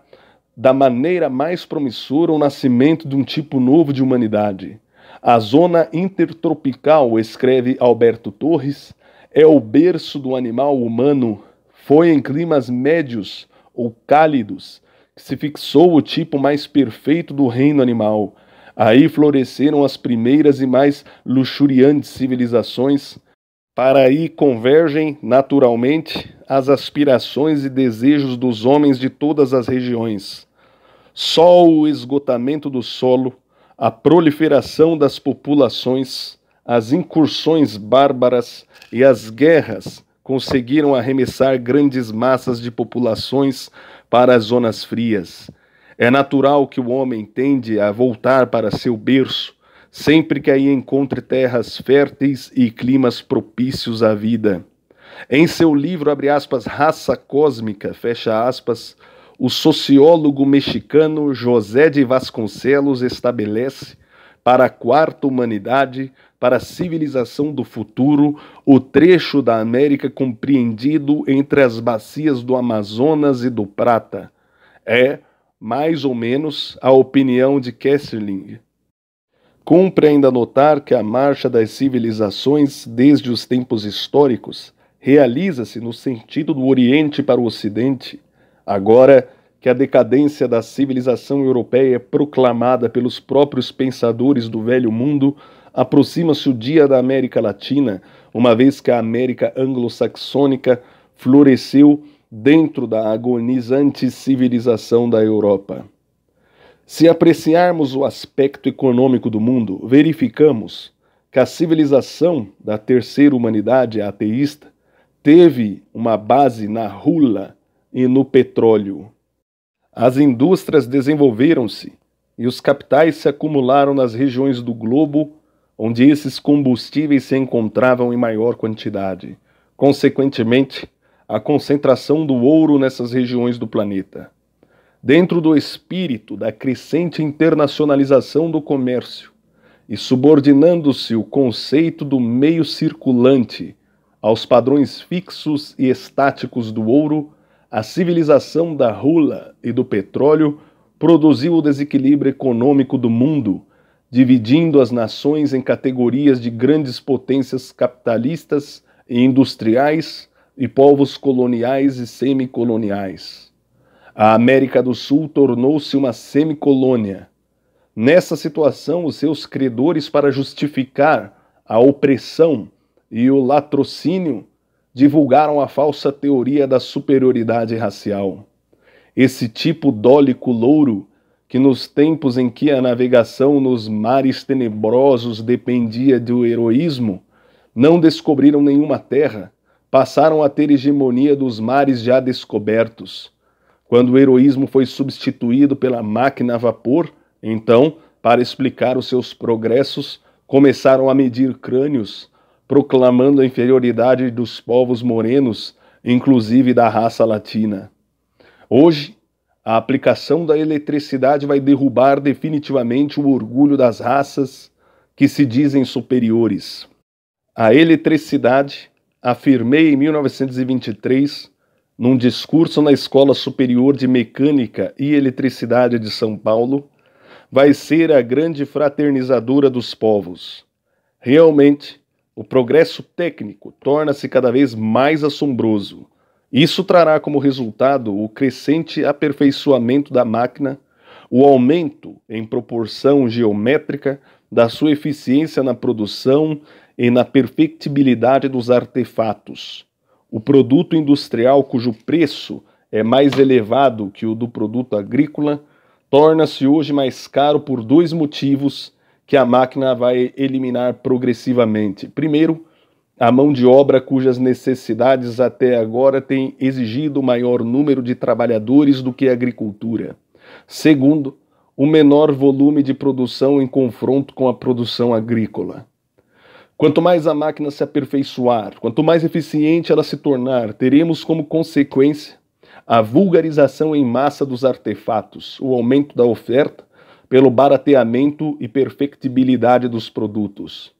da maneira mais promissora o nascimento de um tipo novo de humanidade. A zona intertropical, escreve Alberto Torres, é o berço do animal humano. Foi em climas médios ou cálidos que se fixou o tipo mais perfeito do reino animal. Aí floresceram as primeiras e mais luxuriantes civilizações. Para aí convergem, naturalmente, as aspirações e desejos dos homens de todas as regiões. Só o esgotamento do solo, a proliferação das populações, as incursões bárbaras e as guerras conseguiram arremessar grandes massas de populações para as zonas frias. É natural que o homem tende a voltar para seu berço sempre que aí encontre terras férteis e climas propícios à vida. Em seu livro, aspas, Raça Cósmica, fecha aspas, o sociólogo mexicano José de Vasconcelos estabelece para a quarta humanidade, para a civilização do futuro, o trecho da América compreendido entre as bacias do Amazonas e do Prata. É, mais ou menos, a opinião de Kesseling. Cumpre ainda notar que a marcha das civilizações desde os tempos históricos realiza-se no sentido do Oriente para o Ocidente, Agora que a decadência da civilização europeia, é proclamada pelos próprios pensadores do velho mundo, aproxima-se o Dia da América Latina, uma vez que a América anglo-saxônica floresceu dentro da agonizante civilização da Europa. Se apreciarmos o aspecto econômico do mundo, verificamos que a civilização da terceira humanidade ateísta teve uma base na rula e no petróleo. As indústrias desenvolveram-se e os capitais se acumularam nas regiões do globo onde esses combustíveis se encontravam em maior quantidade. Consequentemente, a concentração do ouro nessas regiões do planeta. Dentro do espírito da crescente internacionalização do comércio e subordinando-se o conceito do meio circulante aos padrões fixos e estáticos do ouro, a civilização da rula e do petróleo produziu o desequilíbrio econômico do mundo, dividindo as nações em categorias de grandes potências capitalistas e industriais e povos coloniais e semicoloniais. A América do Sul tornou-se uma semicolônia. Nessa situação, os seus credores, para justificar a opressão e o latrocínio, divulgaram a falsa teoria da superioridade racial. Esse tipo dólico louro que nos tempos em que a navegação nos mares tenebrosos dependia do heroísmo, não descobriram nenhuma terra, passaram a ter hegemonia dos mares já descobertos. Quando o heroísmo foi substituído pela máquina a vapor, então, para explicar os seus progressos, começaram a medir crânios, proclamando a inferioridade dos povos morenos, inclusive da raça latina. Hoje, a aplicação da eletricidade vai derrubar definitivamente o orgulho das raças que se dizem superiores. A eletricidade, afirmei em 1923, num discurso na Escola Superior de Mecânica e Eletricidade de São Paulo, vai ser a grande fraternizadora dos povos. Realmente, o progresso técnico torna-se cada vez mais assombroso. Isso trará como resultado o crescente aperfeiçoamento da máquina, o aumento em proporção geométrica da sua eficiência na produção e na perfectibilidade dos artefatos. O produto industrial cujo preço é mais elevado que o do produto agrícola torna-se hoje mais caro por dois motivos que a máquina vai eliminar progressivamente. Primeiro, a mão de obra cujas necessidades até agora têm exigido maior número de trabalhadores do que a agricultura. Segundo, o menor volume de produção em confronto com a produção agrícola. Quanto mais a máquina se aperfeiçoar, quanto mais eficiente ela se tornar, teremos como consequência a vulgarização em massa dos artefatos, o aumento da oferta pelo barateamento e perfectibilidade dos produtos.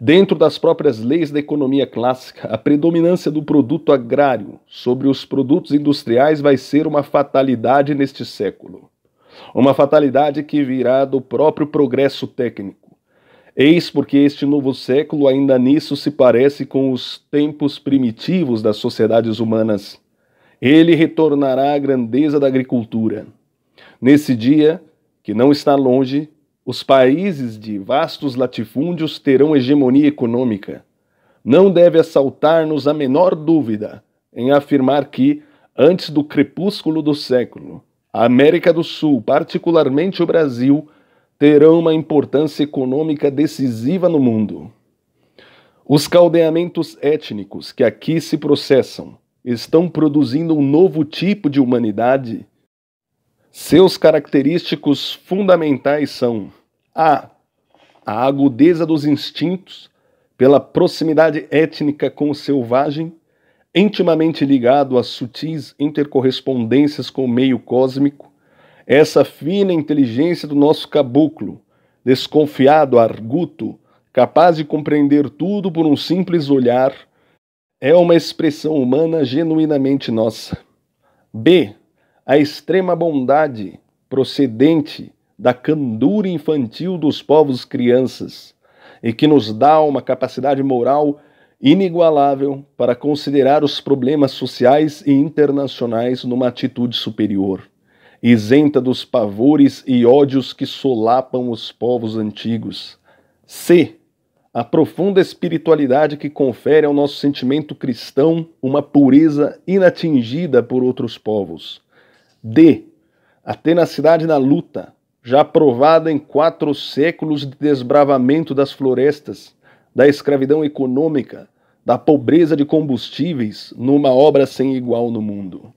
Dentro das próprias leis da economia clássica, a predominância do produto agrário sobre os produtos industriais vai ser uma fatalidade neste século. Uma fatalidade que virá do próprio progresso técnico. Eis porque este novo século ainda nisso se parece com os tempos primitivos das sociedades humanas. Ele retornará à grandeza da agricultura. Nesse dia, que não está longe, os países de vastos latifúndios terão hegemonia econômica. Não deve assaltar-nos a menor dúvida em afirmar que, antes do crepúsculo do século, a América do Sul, particularmente o Brasil, terão uma importância econômica decisiva no mundo. Os caldeamentos étnicos que aqui se processam estão produzindo um novo tipo de humanidade seus característicos fundamentais são a. a agudeza dos instintos, pela proximidade étnica com o selvagem, intimamente ligado às sutis intercorrespondências com o meio cósmico, essa fina inteligência do nosso caboclo, desconfiado, arguto, capaz de compreender tudo por um simples olhar, é uma expressão humana genuinamente nossa. B a extrema bondade procedente da candura infantil dos povos crianças e que nos dá uma capacidade moral inigualável para considerar os problemas sociais e internacionais numa atitude superior, isenta dos pavores e ódios que solapam os povos antigos. C. A profunda espiritualidade que confere ao nosso sentimento cristão uma pureza inatingida por outros povos. D. A tenacidade na luta, já provada em quatro séculos de desbravamento das florestas, da escravidão econômica, da pobreza de combustíveis, numa obra sem igual no mundo.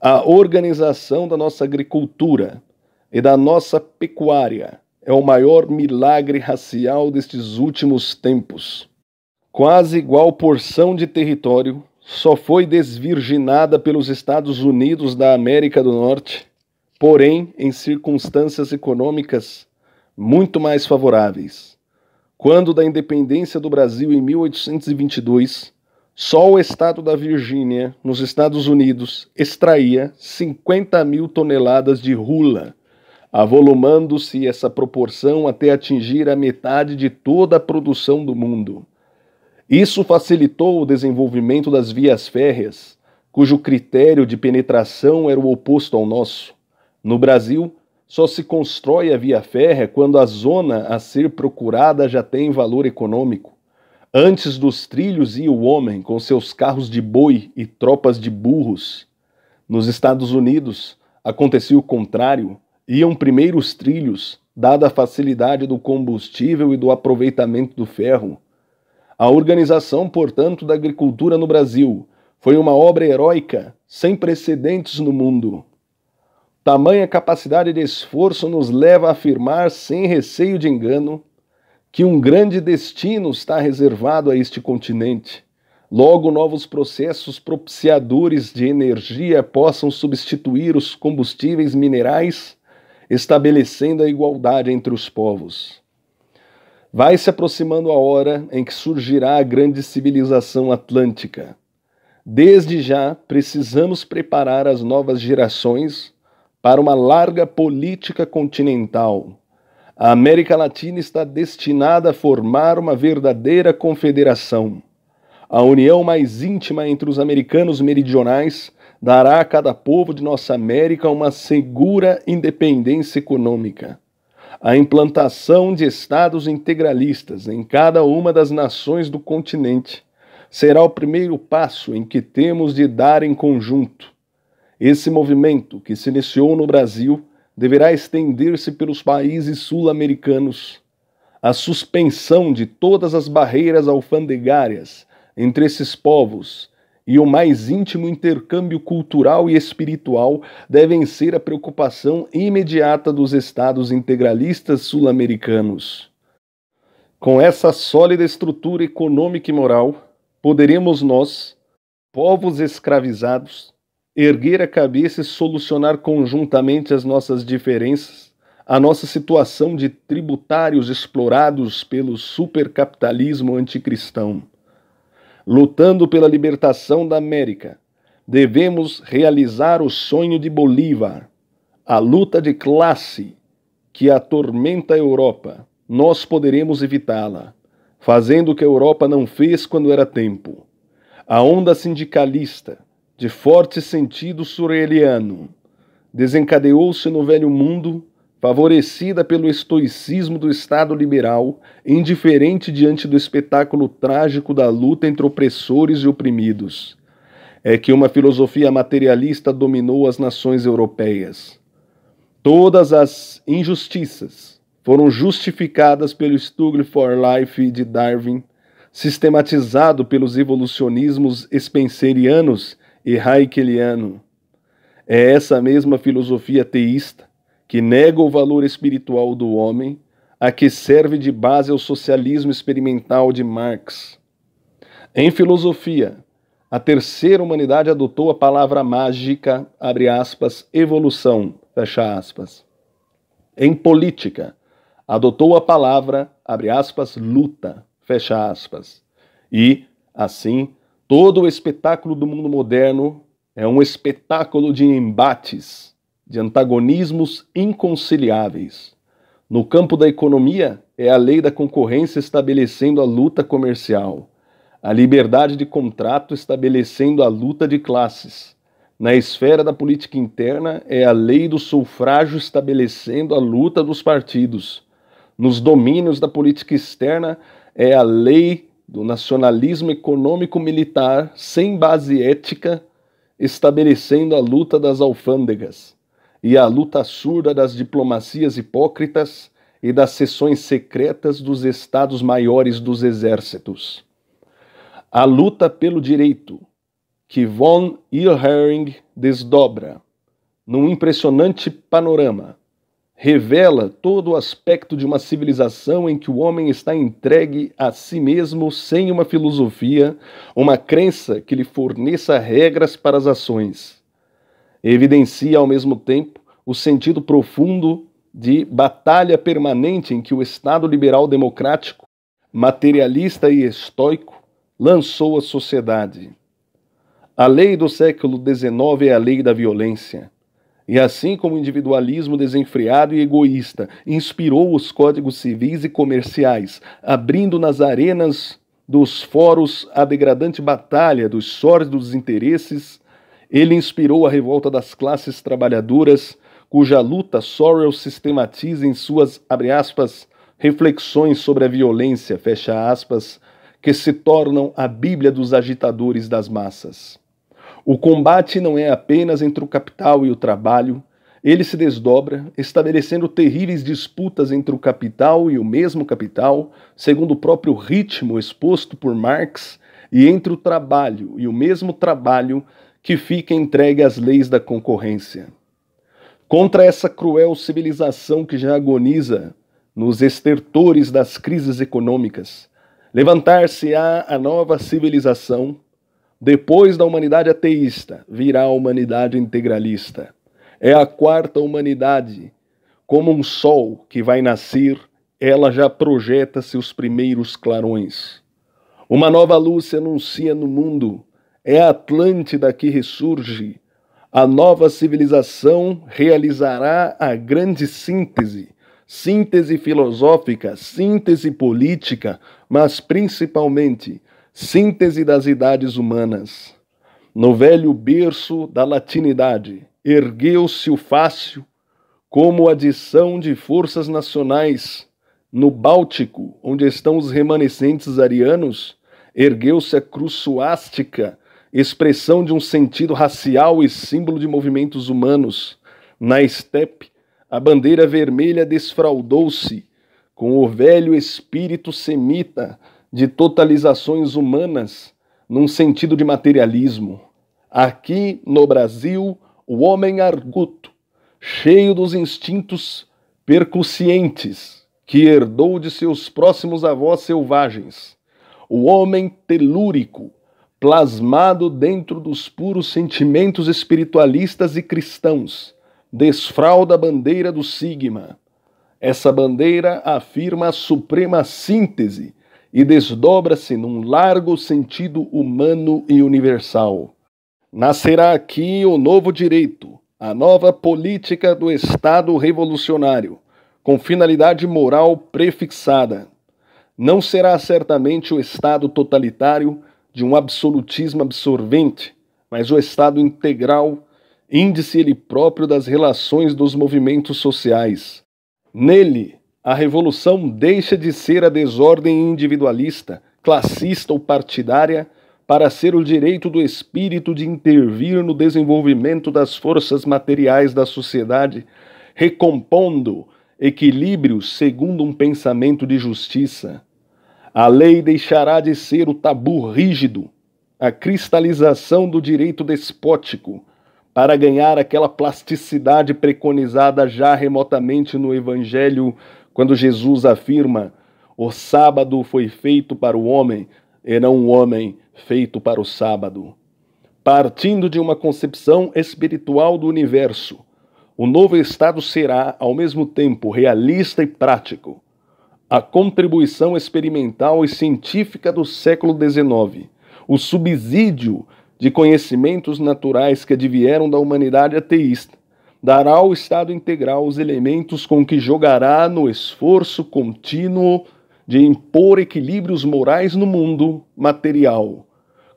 A organização da nossa agricultura e da nossa pecuária é o maior milagre racial destes últimos tempos. Quase igual porção de território só foi desvirginada pelos Estados Unidos da América do Norte, porém em circunstâncias econômicas muito mais favoráveis. Quando da independência do Brasil em 1822, só o estado da Virgínia, nos Estados Unidos, extraía 50 mil toneladas de rula, avolumando-se essa proporção até atingir a metade de toda a produção do mundo. Isso facilitou o desenvolvimento das vias férreas, cujo critério de penetração era o oposto ao nosso. No Brasil, só se constrói a via férrea quando a zona a ser procurada já tem valor econômico. Antes dos trilhos ia o homem com seus carros de boi e tropas de burros. Nos Estados Unidos, acontecia o contrário: iam primeiro os trilhos, dada a facilidade do combustível e do aproveitamento do ferro. A organização, portanto, da agricultura no Brasil foi uma obra heróica sem precedentes no mundo. Tamanha capacidade de esforço nos leva a afirmar, sem receio de engano, que um grande destino está reservado a este continente. Logo, novos processos propiciadores de energia possam substituir os combustíveis minerais, estabelecendo a igualdade entre os povos. Vai se aproximando a hora em que surgirá a grande civilização atlântica. Desde já, precisamos preparar as novas gerações para uma larga política continental. A América Latina está destinada a formar uma verdadeira confederação. A união mais íntima entre os americanos meridionais dará a cada povo de nossa América uma segura independência econômica a implantação de estados integralistas em cada uma das nações do continente será o primeiro passo em que temos de dar em conjunto. Esse movimento, que se iniciou no Brasil, deverá estender-se pelos países sul-americanos. A suspensão de todas as barreiras alfandegárias entre esses povos e o mais íntimo intercâmbio cultural e espiritual devem ser a preocupação imediata dos estados integralistas sul-americanos. Com essa sólida estrutura econômica e moral, poderemos nós, povos escravizados, erguer a cabeça e solucionar conjuntamente as nossas diferenças, a nossa situação de tributários explorados pelo supercapitalismo anticristão lutando pela libertação da América, devemos realizar o sonho de Bolívar, a luta de classe que atormenta a Europa. Nós poderemos evitá-la, fazendo o que a Europa não fez quando era tempo. A onda sindicalista, de forte sentido surrealiano, desencadeou-se no velho mundo favorecida pelo estoicismo do Estado liberal, indiferente diante do espetáculo trágico da luta entre opressores e oprimidos. É que uma filosofia materialista dominou as nações europeias. Todas as injustiças foram justificadas pelo Struggle for Life de Darwin, sistematizado pelos evolucionismos spencerianos e Heikelianos. É essa mesma filosofia teísta que nega o valor espiritual do homem, a que serve de base ao socialismo experimental de Marx. Em filosofia, a terceira humanidade adotou a palavra mágica, abre aspas, evolução, fecha aspas. Em política, adotou a palavra, abre aspas, luta, fecha aspas. E, assim, todo o espetáculo do mundo moderno é um espetáculo de embates, de antagonismos inconciliáveis. No campo da economia, é a lei da concorrência estabelecendo a luta comercial, a liberdade de contrato estabelecendo a luta de classes. Na esfera da política interna, é a lei do sufrágio estabelecendo a luta dos partidos. Nos domínios da política externa, é a lei do nacionalismo econômico-militar sem base ética, estabelecendo a luta das alfândegas e à luta surda das diplomacias hipócritas e das seções secretas dos estados maiores dos exércitos. A luta pelo direito, que von Ilhering desdobra, num impressionante panorama, revela todo o aspecto de uma civilização em que o homem está entregue a si mesmo sem uma filosofia, uma crença que lhe forneça regras para as ações evidencia ao mesmo tempo o sentido profundo de batalha permanente em que o Estado liberal democrático, materialista e estoico lançou a sociedade. A lei do século XIX é a lei da violência. E assim como o individualismo desenfreado e egoísta inspirou os códigos civis e comerciais, abrindo nas arenas dos fóruns a degradante batalha dos sórdidos interesses, ele inspirou a revolta das classes trabalhadoras, cuja luta Sorrell sistematiza em suas, aspas, reflexões sobre a violência, aspas, que se tornam a bíblia dos agitadores das massas. O combate não é apenas entre o capital e o trabalho, ele se desdobra, estabelecendo terríveis disputas entre o capital e o mesmo capital, segundo o próprio ritmo exposto por Marx, e entre o trabalho e o mesmo trabalho, que fica entregue às leis da concorrência. Contra essa cruel civilização que já agoniza nos estertores das crises econômicas, levantar-se-á a nova civilização. Depois da humanidade ateísta, virá a humanidade integralista. É a quarta humanidade. Como um sol que vai nascer, ela já projeta seus primeiros clarões. Uma nova luz se anuncia no mundo, é a Atlântida que ressurge. A nova civilização realizará a grande síntese, síntese filosófica, síntese política, mas principalmente síntese das idades humanas. No velho berço da latinidade, ergueu-se o fácil como adição de forças nacionais. No Báltico, onde estão os remanescentes arianos, ergueu-se a cruz suástica expressão de um sentido racial e símbolo de movimentos humanos. Na estepe, a bandeira vermelha desfraudou-se com o velho espírito semita de totalizações humanas num sentido de materialismo. Aqui no Brasil, o homem arguto, cheio dos instintos percussientes que herdou de seus próximos avós selvagens, o homem telúrico, plasmado dentro dos puros sentimentos espiritualistas e cristãos, desfralda a bandeira do Sigma. Essa bandeira afirma a suprema síntese e desdobra-se num largo sentido humano e universal. Nascerá aqui o novo direito, a nova política do Estado revolucionário, com finalidade moral prefixada. Não será certamente o Estado totalitário de um absolutismo absorvente, mas o Estado integral, índice ele próprio das relações dos movimentos sociais. Nele, a revolução deixa de ser a desordem individualista, classista ou partidária para ser o direito do espírito de intervir no desenvolvimento das forças materiais da sociedade, recompondo equilíbrios segundo um pensamento de justiça. A lei deixará de ser o tabu rígido, a cristalização do direito despótico, para ganhar aquela plasticidade preconizada já remotamente no Evangelho, quando Jesus afirma: O sábado foi feito para o homem, e não o homem feito para o sábado. Partindo de uma concepção espiritual do universo, o novo Estado será, ao mesmo tempo, realista e prático a contribuição experimental e científica do século XIX, o subsídio de conhecimentos naturais que advieram da humanidade ateísta, dará ao Estado integral os elementos com que jogará no esforço contínuo de impor equilíbrios morais no mundo material,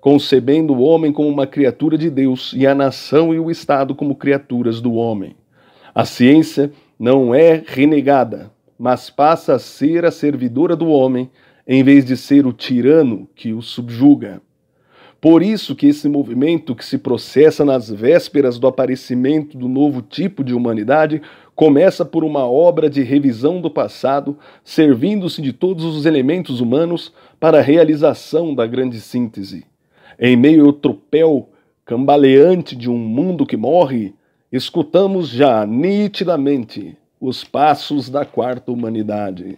concebendo o homem como uma criatura de Deus e a nação e o Estado como criaturas do homem. A ciência não é renegada, mas passa a ser a servidora do homem, em vez de ser o tirano que o subjuga. Por isso que esse movimento que se processa nas vésperas do aparecimento do novo tipo de humanidade começa por uma obra de revisão do passado, servindo-se de todos os elementos humanos para a realização da grande síntese. Em meio ao tropel cambaleante de um mundo que morre, escutamos já nitidamente os passos da quarta humanidade.